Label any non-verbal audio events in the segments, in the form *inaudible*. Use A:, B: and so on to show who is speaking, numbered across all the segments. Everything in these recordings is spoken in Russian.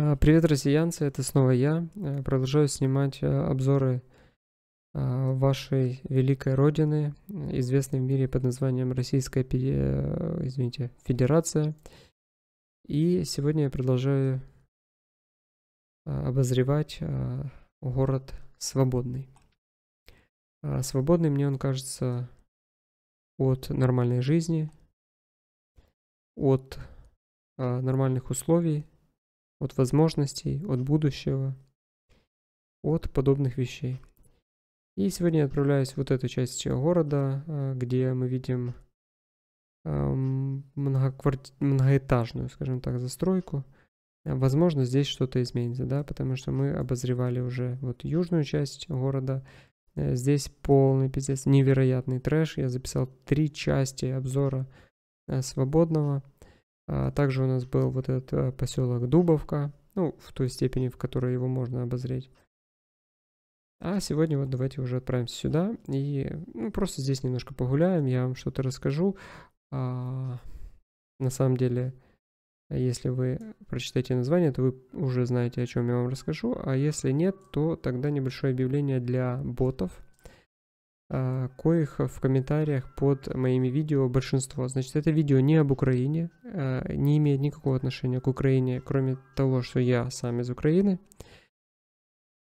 A: А, Привет, россиянцы, это снова я. Э, продолжаю снимать э, обзоры а, вашей великой родины, известной в мире под названием Российская э, извините, Федерация. И сегодня я продолжаю а, обозревать город Свободный. Свободный мне он кажется от нормальной жизни, от нормальных условий, от возможностей, от будущего, от подобных вещей. И сегодня я отправляюсь в вот эту часть города, э, где мы видим эм, многокварти... многоэтажную, скажем так, застройку. Э, возможно, здесь что-то изменится, да, потому что мы обозревали уже вот южную часть города. Э, здесь полный пиздец, невероятный трэш. Я записал три части обзора свободного. А, также у нас был вот этот а, поселок Дубовка, ну, в той степени, в которой его можно обозреть. А сегодня вот давайте уже отправимся сюда и ну, просто здесь немножко погуляем, я вам что-то расскажу. А, на самом деле, если вы прочитаете название, то вы уже знаете, о чем я вам расскажу, а если нет, то тогда небольшое объявление для ботов – а, коих в комментариях под моими видео большинство. Значит, это видео не об Украине, а, не имеет никакого отношения к Украине, кроме того, что я сам из Украины.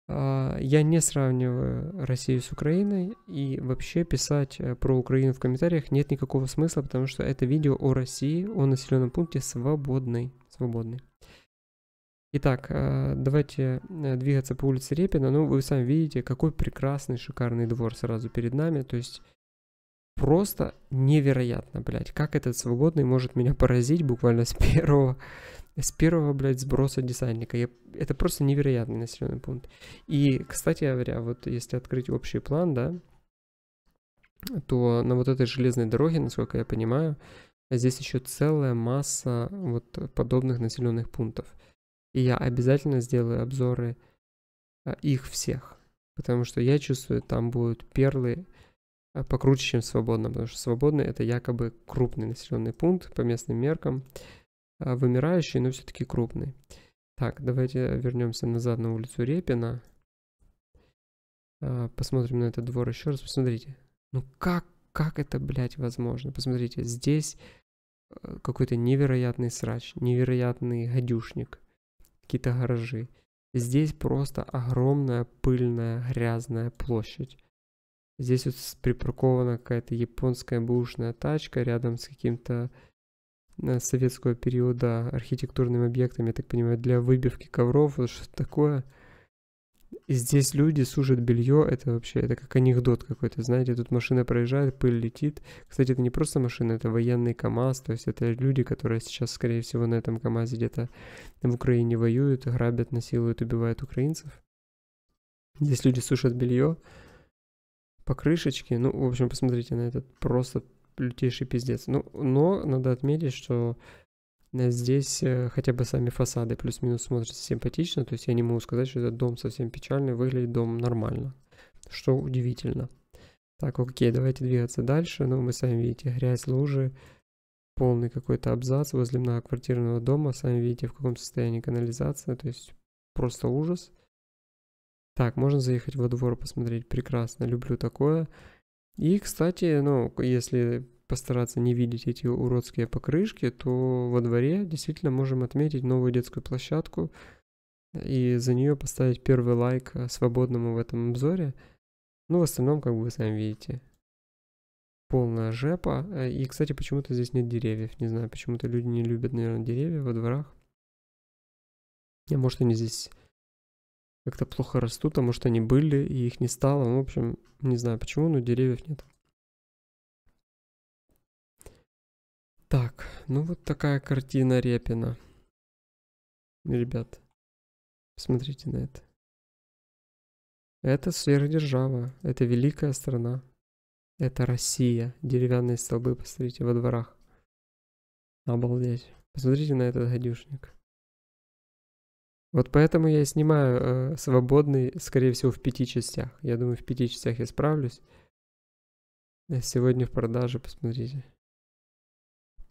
A: А, я не сравниваю Россию с Украиной, и вообще писать э, про Украину в комментариях нет никакого смысла, потому что это видео о России, о населенном пункте свободный. свободный. Итак, э, давайте э, двигаться по улице Репина. Ну, вы сами видите, какой прекрасный, шикарный двор сразу перед нами. То есть просто невероятно, блядь, как этот свободный может меня поразить буквально с первого, с первого, блядь, сброса десантника. Я, это просто невероятный населенный пункт. И, кстати говоря, вот если открыть общий план, да, то на вот этой железной дороге, насколько я понимаю, здесь еще целая масса вот подобных населенных пунктов – и я обязательно сделаю обзоры а, их всех. Потому что я чувствую, там будут перлы а, покруче, чем свободно. Потому что свободный это якобы крупный населенный пункт по местным меркам. А, вымирающий, но все-таки крупный. Так, давайте вернемся назад на улицу Репина. Посмотрим на этот двор еще раз. Посмотрите. Ну как, как это, блядь, возможно? Посмотрите, здесь какой-то невероятный срач, невероятный гадюшник какие-то гаражи. Здесь просто огромная пыльная грязная площадь. Здесь вот припаркована какая-то японская бушная тачка рядом с каким-то э, советского периода архитектурным объектом, я так понимаю, для выбивки ковров, вот что-то такое – здесь люди сушат белье, это вообще, это как анекдот какой-то, знаете, тут машина проезжает, пыль летит. Кстати, это не просто машина, это военный КАМАЗ, то есть это люди, которые сейчас, скорее всего, на этом КАМАЗе где-то в Украине воюют, грабят, насилуют, убивают украинцев. Здесь люди сушат белье, по крышечке, ну, в общем, посмотрите на этот просто лютейший пиздец. Ну, но надо отметить, что Э, здесь э, хотя бы сами фасады плюс-минус смотрятся симпатично, то есть я не могу сказать, что этот дом совсем печальный, выглядит дом нормально, что удивительно. Так, окей, давайте двигаться дальше, ну, мы сами видите, грязь, лужи, полный какой-то абзац возле многоквартирного дома, сами видите, в каком состоянии канализация, то есть просто ужас. Так, можно заехать во двор посмотреть, прекрасно, люблю такое. И, кстати, ну, если постараться не видеть эти уродские покрышки, то во дворе действительно можем отметить новую детскую площадку и за нее поставить первый лайк э, свободному в этом обзоре. Ну, в остальном, как вы сами видите, полная жепа. Э, и, кстати, почему-то здесь нет деревьев. Не знаю, почему-то люди не любят, наверное, деревья во дворах. А может, они здесь как-то плохо растут, а может, они были, и их не стало. Ну, в общем, не знаю почему, но деревьев нет.
B: ну вот такая картина Репина. Ребят, посмотрите на это. Это сверхдержава, это великая страна.
A: Это Россия. Деревянные столбы, посмотрите, во дворах. Обалдеть. Посмотрите на этот гадюшник. Вот поэтому я и снимаю э, свободный, скорее всего, в пяти частях. Я думаю, в пяти частях я справлюсь. Сегодня в продаже, посмотрите.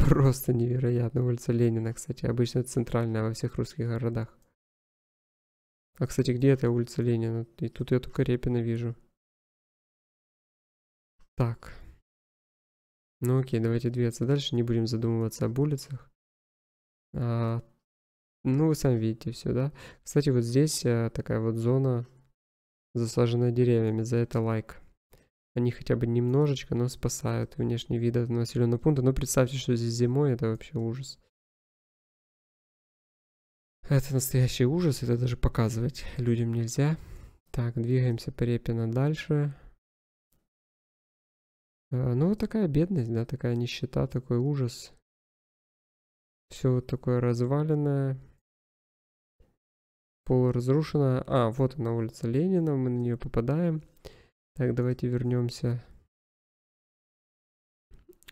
A: Просто невероятно. Улица Ленина, кстати, обычно центральная во всех русских городах. А, кстати, где эта улица Ленина? И тут я только Репина вижу. Так. Ну окей, давайте двигаться дальше. Не будем задумываться об улицах. А, ну, вы сами видите все, да? Кстати, вот здесь э, такая вот зона, засаженная деревьями. За это лайк они хотя бы немножечко, но спасают внешний вид этого населенного пункта. Но ну, представьте, что здесь зимой, это вообще ужас. Это настоящий ужас, это даже показывать людям нельзя. Так, двигаемся по Перепина дальше. Э, ну, вот такая бедность, да, такая нищета, такой ужас. Все вот такое разваленное, полуразрушенное. А, вот она улица Ленина, мы на нее попадаем. Так, давайте вернемся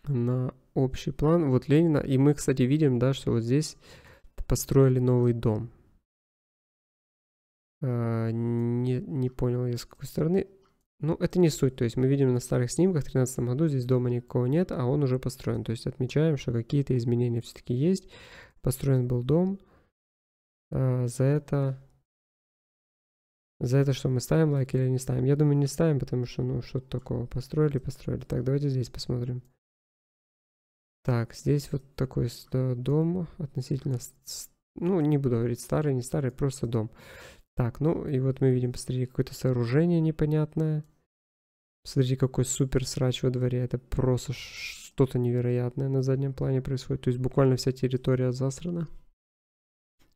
A: на общий план. Вот Ленина. И мы, кстати, видим, да, что вот здесь построили новый дом. А, не, не понял я с какой стороны. Ну, это не суть. То есть мы видим на старых снимках в 2013 году здесь дома никого нет, а он уже построен. То есть отмечаем, что какие-то изменения все-таки есть. Построен был дом. А, за это за это что, мы ставим лайк или не ставим? Я думаю, не ставим, потому что, ну, что-то такого. Построили, построили. Так, давайте здесь посмотрим. Так, здесь вот такой э, дом относительно... Ну, не буду говорить старый, не старый, просто дом. Так, ну, и вот мы видим, посмотрите, какое-то сооружение непонятное. Смотрите, какой супер срач во дворе. Это просто что-то невероятное на заднем плане происходит. То есть буквально вся территория засрана.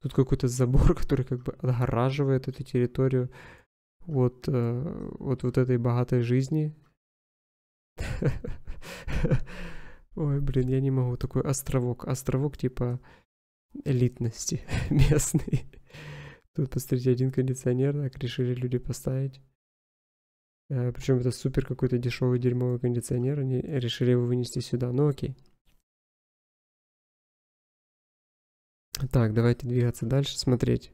A: Тут какой-то забор, *laughs* который как бы отгораживает эту территорию э, от, вот вот этой богатой жизни. *laughs* Ой, блин, я не могу. Такой островок. Островок типа элитности *laughs* местный. Тут, посмотрите, один кондиционер, так решили люди поставить. Э, Причем это супер какой-то дешевый дерьмовый
B: кондиционер, они решили его вынести сюда. Ну окей. Так, давайте двигаться дальше, смотреть.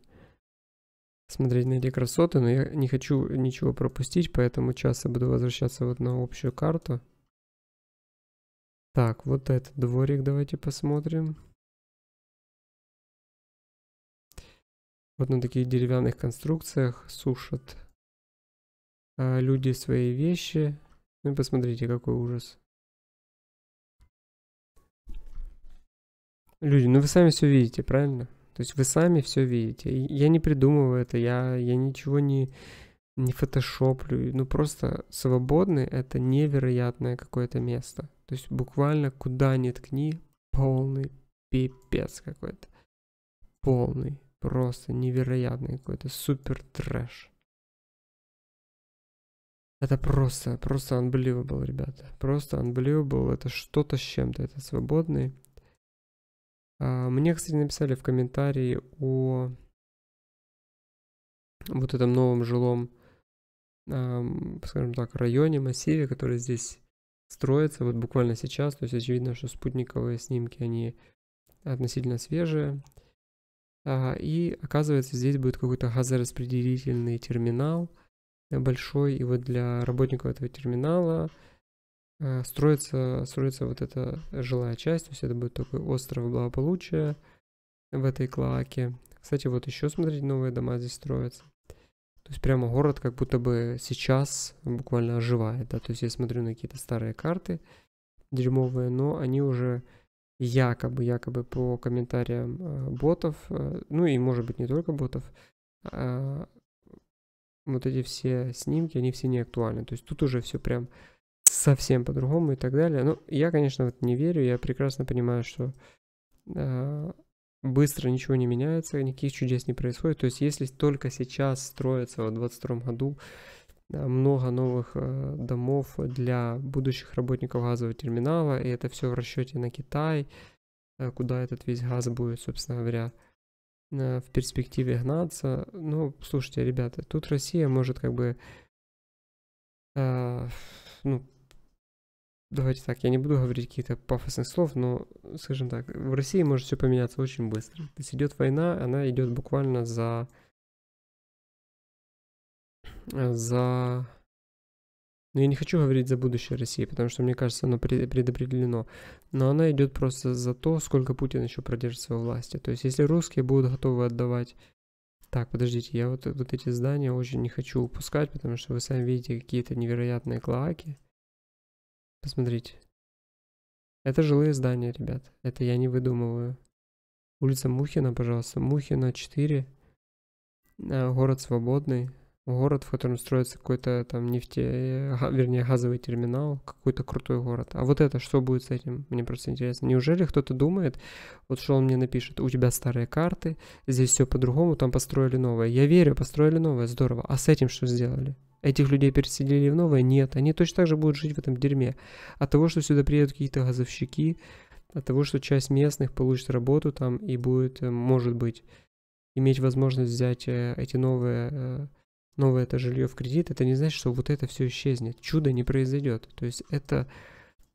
B: Смотреть на эти
A: красоты, но я не хочу ничего пропустить, поэтому часто буду возвращаться вот на общую карту.
B: Так, вот этот дворик давайте посмотрим. Вот на таких деревянных конструкциях сушат а, люди свои вещи. Ну и посмотрите, какой ужас. Люди, ну
A: вы сами все видите, правильно? То есть вы сами все видите. я не придумываю это, я, я ничего не, не фотошоплю. Ну просто свободный это невероятное какое-то место. То есть буквально куда ни ткни, полный пипец какой-то. Полный, просто невероятный какой-то супер трэш. Это просто, просто unbelievable, ребята. Просто unbelievable. Это что-то с чем-то. Это свободный а, мне, кстати, написали в комментарии о вот этом новом жилом, скажем так, районе, массиве, который здесь строится вот буквально сейчас. То есть очевидно, что спутниковые снимки, они относительно свежие. А, и оказывается, здесь будет какой-то газораспределительный терминал э, большой. И вот для работников этого терминала Э, строится, строится вот эта жилая часть, то есть это будет такой остров благополучия в этой клоаке. Кстати, вот еще, смотрите, новые дома здесь строятся. То есть прямо город как будто бы сейчас буквально оживает, да, то есть я смотрю на какие-то старые карты дерьмовые, но они уже якобы, якобы по комментариям э, ботов, э, ну и может быть не только ботов, а вот эти все снимки, они все не актуальны, то есть тут уже все прям совсем по-другому и так далее. Ну, я, конечно, вот не верю, я прекрасно понимаю, что э, быстро ничего не меняется, никаких чудес не происходит. То есть, если только сейчас строится в 2022 году а, много новых э, домов для будущих работников газового терминала, и это все в расчете на Китай, э, куда этот весь газ будет, собственно говоря, э, в перспективе гнаться. Ну, слушайте, ребята, тут Россия может как бы ну, Давайте так, я не буду говорить какие то пафосные слов, но, скажем так, в России может все поменяться очень быстро. То есть идет война, она идет буквально за... за... Но ну, я не хочу говорить за будущее России, потому что, мне кажется, оно предопределено. Но она идет просто за то, сколько Путин еще продержится во власти. То есть, если русские будут готовы отдавать... Так, подождите, я вот, вот эти здания очень не хочу упускать, потому что вы сами видите какие-то невероятные клоаки. Посмотрите. Это жилые здания, ребят. Это я не выдумываю. Улица Мухина, пожалуйста. Мухина 4. Э, город свободный. Город, в котором строится какой-то там нефте... Э, вернее, газовый терминал. Какой-то крутой город. А вот это, что будет с этим? Мне просто интересно. Неужели кто-то думает, вот что он мне напишет, у тебя старые карты, здесь все по-другому, там построили новое. Я верю, построили новое, здорово. А с этим что сделали? этих людей переселили в новое? Нет, они точно так же будут жить в этом дерьме. От того, что сюда приедут какие-то газовщики, от того, что часть местных получит работу там и будет, э, может быть, иметь возможность взять э, эти новые, э, новое это жилье в кредит, это не значит, что вот это все исчезнет. Чудо не произойдет. То есть это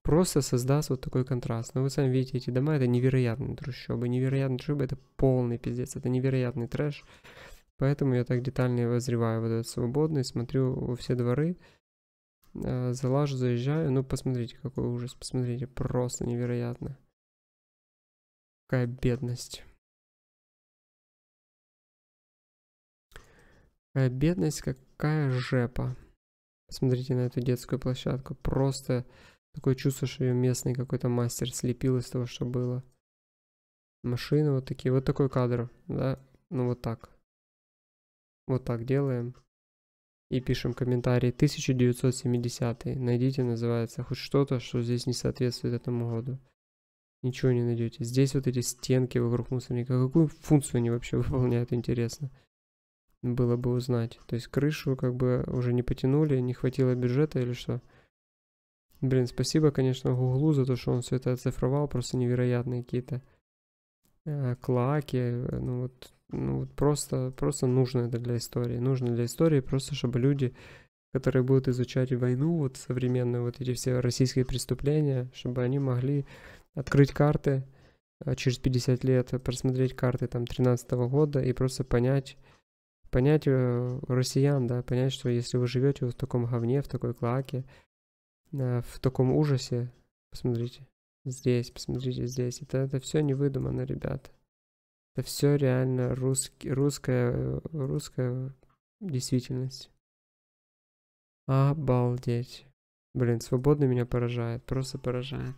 A: просто создаст вот такой контраст. Но ну, вы сами видите, эти дома это невероятные трущобы. Невероятные трущобы это полный пиздец, это невероятный трэш. Поэтому я так детально и возреваю вот этот свободный, смотрю во все дворы, э, залажу, заезжаю. Ну, посмотрите,
B: какой ужас, посмотрите, просто невероятно. Какая бедность. Какая бедность, какая жепа. Посмотрите на эту детскую площадку. Просто
A: такое чувство, что ее местный какой-то мастер слепил из того, что было. Машины вот такие. Вот такой кадр, да? Ну вот так. Вот так делаем. И пишем комментарий 1970. Найдите, называется, хоть что-то, что здесь не соответствует этому году. Ничего не найдете. Здесь вот эти стенки вокруг мусорника. Какую функцию они вообще *laughs* выполняют, интересно. Было бы узнать. То есть крышу как бы уже не потянули, не хватило бюджета или что. Блин, спасибо, конечно, Гуглу за то, что он все это оцифровал. Просто невероятные какие-то э, клаки. Э, ну вот ну, просто, просто нужно это для истории. Нужно для истории просто, чтобы люди, которые будут изучать войну, вот современную, вот эти все российские преступления, чтобы они могли открыть карты а, через 50 лет, просмотреть карты там 13 года и просто понять, понять э, россиян, да, понять, что если вы живете вот в таком говне, в такой клаке, э, в таком ужасе, посмотрите, здесь, посмотрите здесь, это, это все не выдумано, ребята. Это все реально русский, русская, русская действительность. Обалдеть. Блин, свобода меня поражает, просто поражает.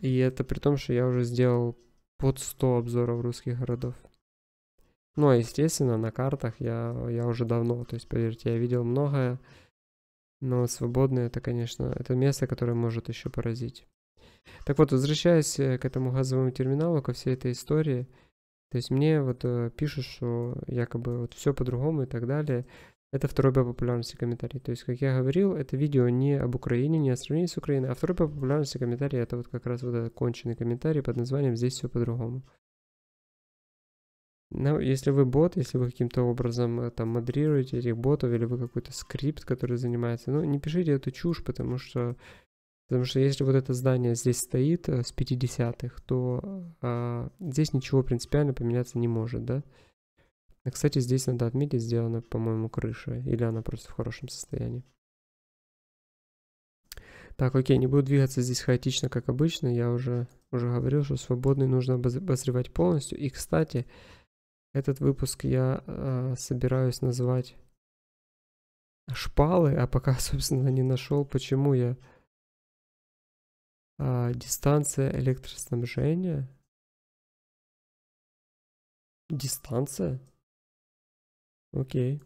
A: И это при том, что я уже сделал под 100 обзоров русских городов. Ну, а естественно, на картах я, я уже давно, то есть, поверьте, я видел многое, но свободное это, конечно, это место, которое может еще поразить. Так вот, возвращаясь э, к этому газовому терминалу, ко всей этой истории, то есть мне вот э, пишут, что якобы вот все по-другому и так далее. Это второй по популярности комментарий. То есть, как я говорил, это видео не об Украине, не о сравнении с Украиной, а второй по популярности комментарий это вот как раз вот этот конченый комментарий под названием «Здесь все по-другому». Но ну, если вы бот, если вы каким-то образом э, там модерируете этих ботов, или вы какой-то скрипт, который занимается, ну, не пишите эту чушь, потому что Потому что если вот это здание здесь стоит э, с 50-х, то а, здесь ничего принципиально поменяться не может, да? А, кстати, здесь надо отметить, сделана, по-моему, крыша. Или она просто в хорошем состоянии. Так, окей, не буду двигаться здесь хаотично, как обычно. Я уже, уже говорил, что свободный нужно обозревать полностью. И, кстати, этот выпуск я э, собираюсь назвать «Шпалы», а пока, *laughs* собственно, не нашел, почему я
B: а, дистанция электроснабжения? Дистанция? Окей.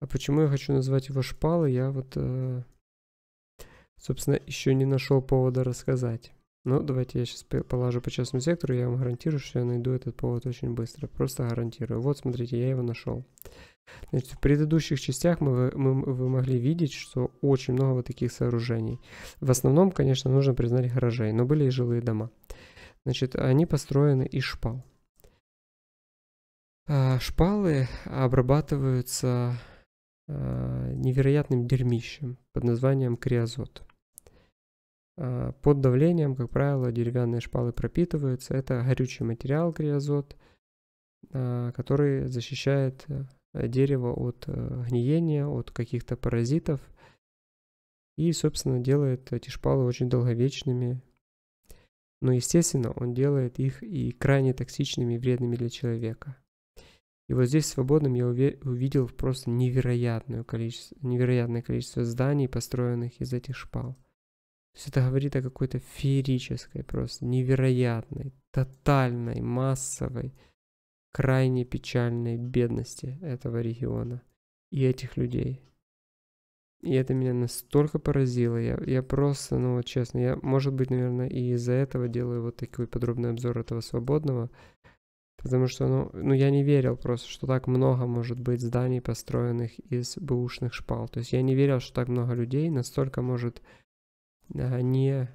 B: А почему я хочу назвать его шпалы, я вот, э,
A: собственно, еще не нашел повода рассказать. Ну, давайте я сейчас положу по частному сектору, я вам гарантирую, что я найду этот повод очень быстро. Просто гарантирую. Вот, смотрите, я его нашел. Значит, в предыдущих частях мы, мы, вы могли видеть, что очень много вот таких сооружений. В основном, конечно, нужно признать гаражей, но были и жилые дома. Значит, они построены из шпал. А, шпалы обрабатываются а, невероятным дерьмищем под названием криозот. Э, под давлением, как правило, деревянные шпалы пропитываются. Это горючий материал, криозот, э, который защищает э, дерево от гниения, от каких-то паразитов. И, собственно, делает эти шпалы очень долговечными. Но, естественно, он делает их и крайне токсичными и вредными для человека. И вот здесь свободным я увидел просто невероятное количество, невероятное количество зданий, построенных из этих шпал. То есть это говорит о какой-то феерической, просто невероятной, тотальной, массовой, крайне печальной бедности этого региона и этих людей. И это меня настолько поразило. Я, я просто, ну вот честно, я, может быть, наверное, и из-за этого делаю вот такой подробный обзор этого свободного. Потому что, ну, ну, я не верил просто, что так много может быть зданий, построенных из бэушных шпал. То есть я не верил, что так много людей настолько может Э, не,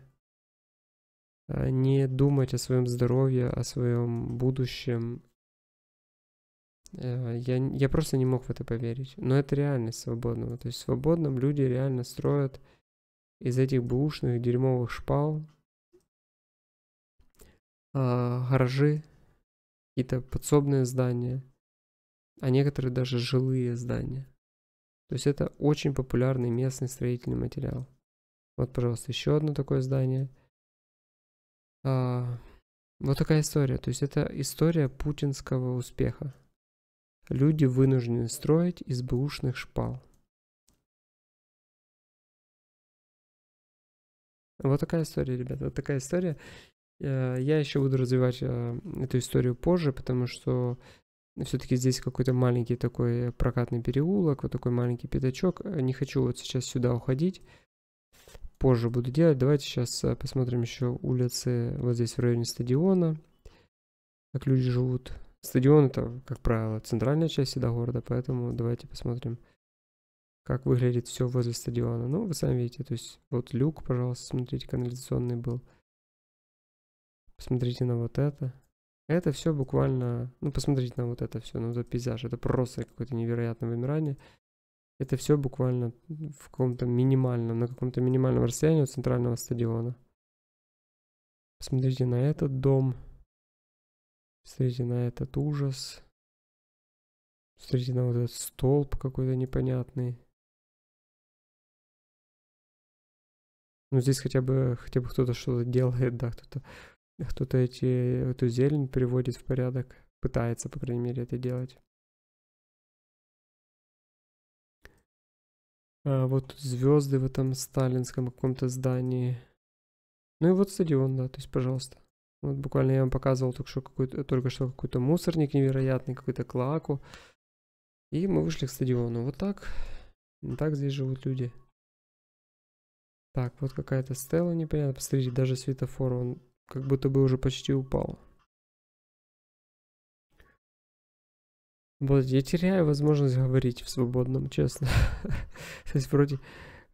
A: э, не думать о своем здоровье, о своем будущем. Э, я, я просто не мог в это поверить. Но это реальность свободного. То есть в свободном люди реально строят из этих бушных дерьмовых шпал гаражи, какие-то подсобные здания, а некоторые даже жилые здания. То есть это очень популярный местный строительный материал. Вот, пожалуйста, еще одно такое здание. А, вот такая история. То есть это история путинского успеха. Люди вынуждены
B: строить из бэушных шпал. Вот такая история, ребята, вот такая история. Э, я еще буду развивать
A: э, эту историю позже, потому что все-таки здесь какой-то маленький такой прокатный переулок, вот такой маленький пятачок. Э, не хочу вот сейчас сюда уходить позже буду делать. Давайте сейчас э, посмотрим еще улицы вот здесь в районе стадиона, как люди живут. Стадион это, как правило, центральная часть всегда города, поэтому давайте посмотрим, как выглядит все возле стадиона. Ну, вы сами видите, то есть вот люк, пожалуйста, смотрите, канализационный был. Посмотрите на вот это. Это все буквально, ну, посмотрите на вот это все, на ну, этот пейзаж. Это просто какое-то невероятное вымирание. Это все буквально в каком-то минимальном, на каком-то минимальном
B: расстоянии от центрального стадиона. Посмотрите на этот дом. Посмотрите на этот ужас. Посмотрите на вот этот столб какой-то непонятный.
A: Ну, здесь хотя бы, хотя бы кто-то что-то делает, да, кто-то кто, -то, эти, эту зелень приводит в порядок. Пытается, по крайней мере, это делать. А, вот звезды в этом сталинском каком-то здании. Ну и вот стадион, да, то есть, пожалуйста. Вот буквально я вам показывал только что какой-то, э, только что какой-то мусорник невероятный, какой то клаку. И мы вышли к стадиону. Вот так. Вот так здесь живут люди. Так, вот какая-то стела непонятно. Посмотрите, даже светофор, он как будто бы уже почти упал. Вот, я теряю возможность говорить в свободном, честно. *laughs* То есть вроде,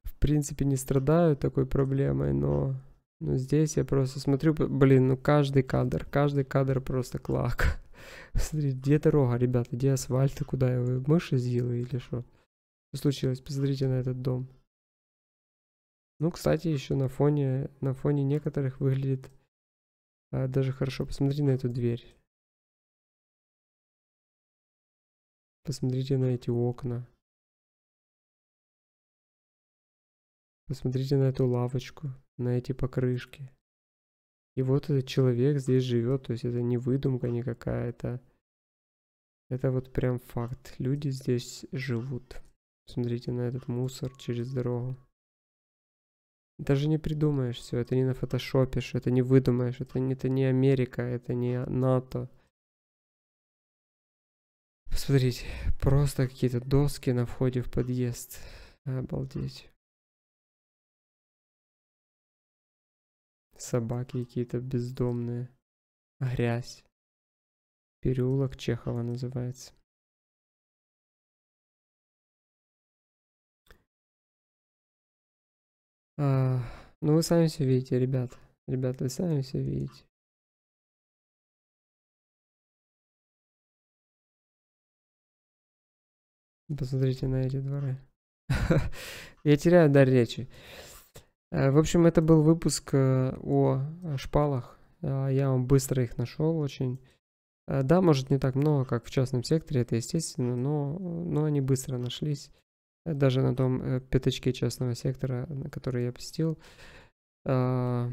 A: в принципе, не страдаю такой проблемой, но... Но здесь я просто смотрю, блин, ну каждый кадр, каждый кадр просто клак. *laughs* Смотри, где дорога, ребята, где асфальт, и куда его мыши зилы или что? Что случилось? Посмотрите на этот дом. Ну, кстати, еще на фоне, на фоне некоторых выглядит а, даже хорошо. Посмотри на
B: эту дверь. Посмотрите на эти окна. Посмотрите на эту лавочку, на эти покрышки. И вот этот человек здесь живет, то есть
A: это не выдумка никакая, то это вот прям факт. Люди здесь живут. Смотрите на этот мусор через дорогу. Даже не придумаешь все, это не на фотошопишь, это не выдумаешь, это, не это не Америка, это не
B: НАТО. Посмотрите, просто какие-то доски на входе в подъезд. Обалдеть. Собаки какие-то бездомные. Грязь. Переулок Чехова называется. А, ну вы сами все видите, ребят. Ребят, вы сами все видите. Посмотрите на эти дворы. *laughs* Я теряю дар речи.
A: Э, в общем, это был выпуск э, о шпалах. Э, я вам быстро их нашел очень. Да, может не так много, как в частном секторе, это естественно, но, но они быстро нашлись. Даже на том пяточке частного сектора, который я посетил.
B: А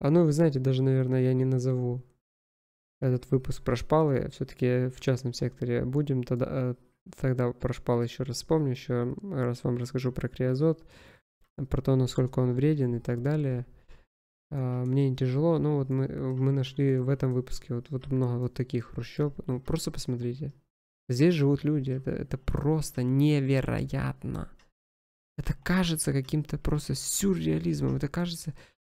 B: ну, вы знаете, даже, наверное, я не назову этот выпуск про шпалы, все-таки
A: в частном секторе будем, тогда, э, тогда про шпалы еще раз вспомню, еще раз вам расскажу про криозот, про то, насколько он вреден и так далее. А, мне не тяжело, но вот мы, мы нашли в этом выпуске вот, вот много вот таких хрущоб. Ну, просто посмотрите. Здесь живут люди, это, это просто невероятно. Это кажется каким-то просто сюрреализмом, это кажется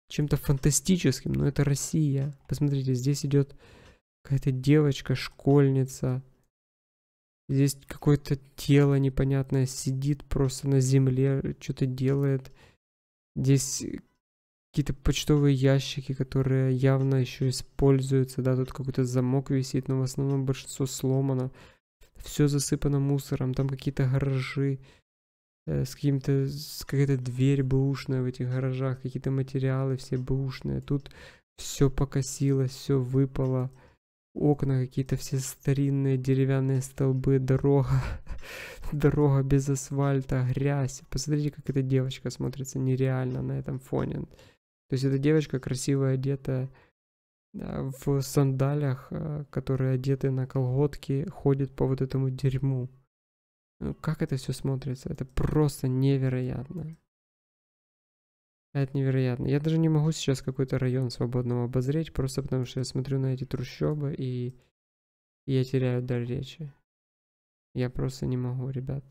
A: чем-то фантастическим, но это Россия. Посмотрите, здесь идет Какая-то девочка, школьница. Здесь какое-то тело непонятное сидит просто на земле, что-то делает. Здесь какие-то почтовые ящики, которые явно еще используются, да, тут какой-то замок висит, но в основном большинство сломано. Все засыпано мусором, там какие-то гаражи, э, с каким-то, какая-то дверь бэушная в этих гаражах, какие-то материалы все бэушные. Тут все покосилось, все выпало окна какие-то все старинные, деревянные столбы, дорога, *laughs* дорога без асфальта, грязь. Посмотрите, как эта девочка смотрится нереально на этом фоне. То есть эта девочка красиво одета в сандалях, э, которые одеты на колготки, ходит по вот этому дерьму. Ну, как это все смотрится? Это просто невероятно. А это невероятно. Я даже не могу сейчас какой-то район свободного обозреть, просто потому что я смотрю на эти трущобы и, и я теряю дар речи. Я просто не могу, ребят.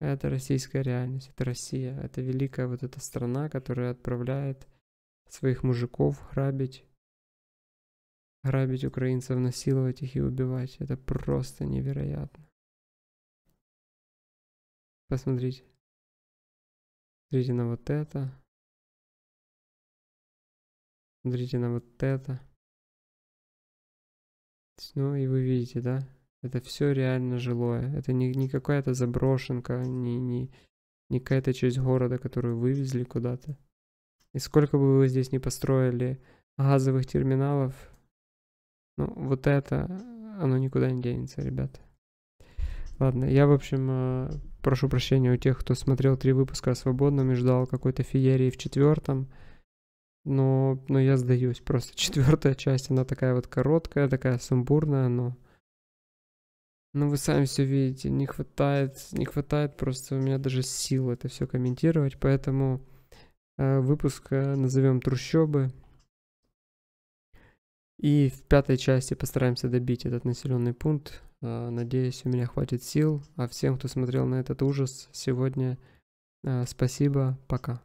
A: Это российская реальность, это Россия, это великая вот эта страна, которая отправляет своих мужиков грабить, грабить украинцев, насиловать их
B: и убивать. Это просто невероятно. Посмотрите. Смотрите на вот это. Смотрите на вот это. Ну
A: и вы видите, да? Это все реально жилое. Это не, не какая-то заброшенка, не, не, не какая-то часть города, которую вывезли куда-то. И сколько бы вы здесь не построили газовых терминалов, ну вот это, оно никуда не денется, ребята. Ладно, я, в общем, э, прошу прощения у тех, кто смотрел три выпуска о свободном и ждал какой-то феерии в четвертом. Но, но я сдаюсь. Просто *laughs* четвертая часть, она такая вот короткая, такая сумбурная, но... Ну, вы сами все видите, не хватает, не хватает просто у меня даже сил это все комментировать, поэтому э, выпуск э, назовем трущобы. И в пятой части постараемся добить этот населенный пункт. Э, надеюсь, у меня хватит сил. А всем, кто смотрел на этот ужас сегодня, э, спасибо. Пока.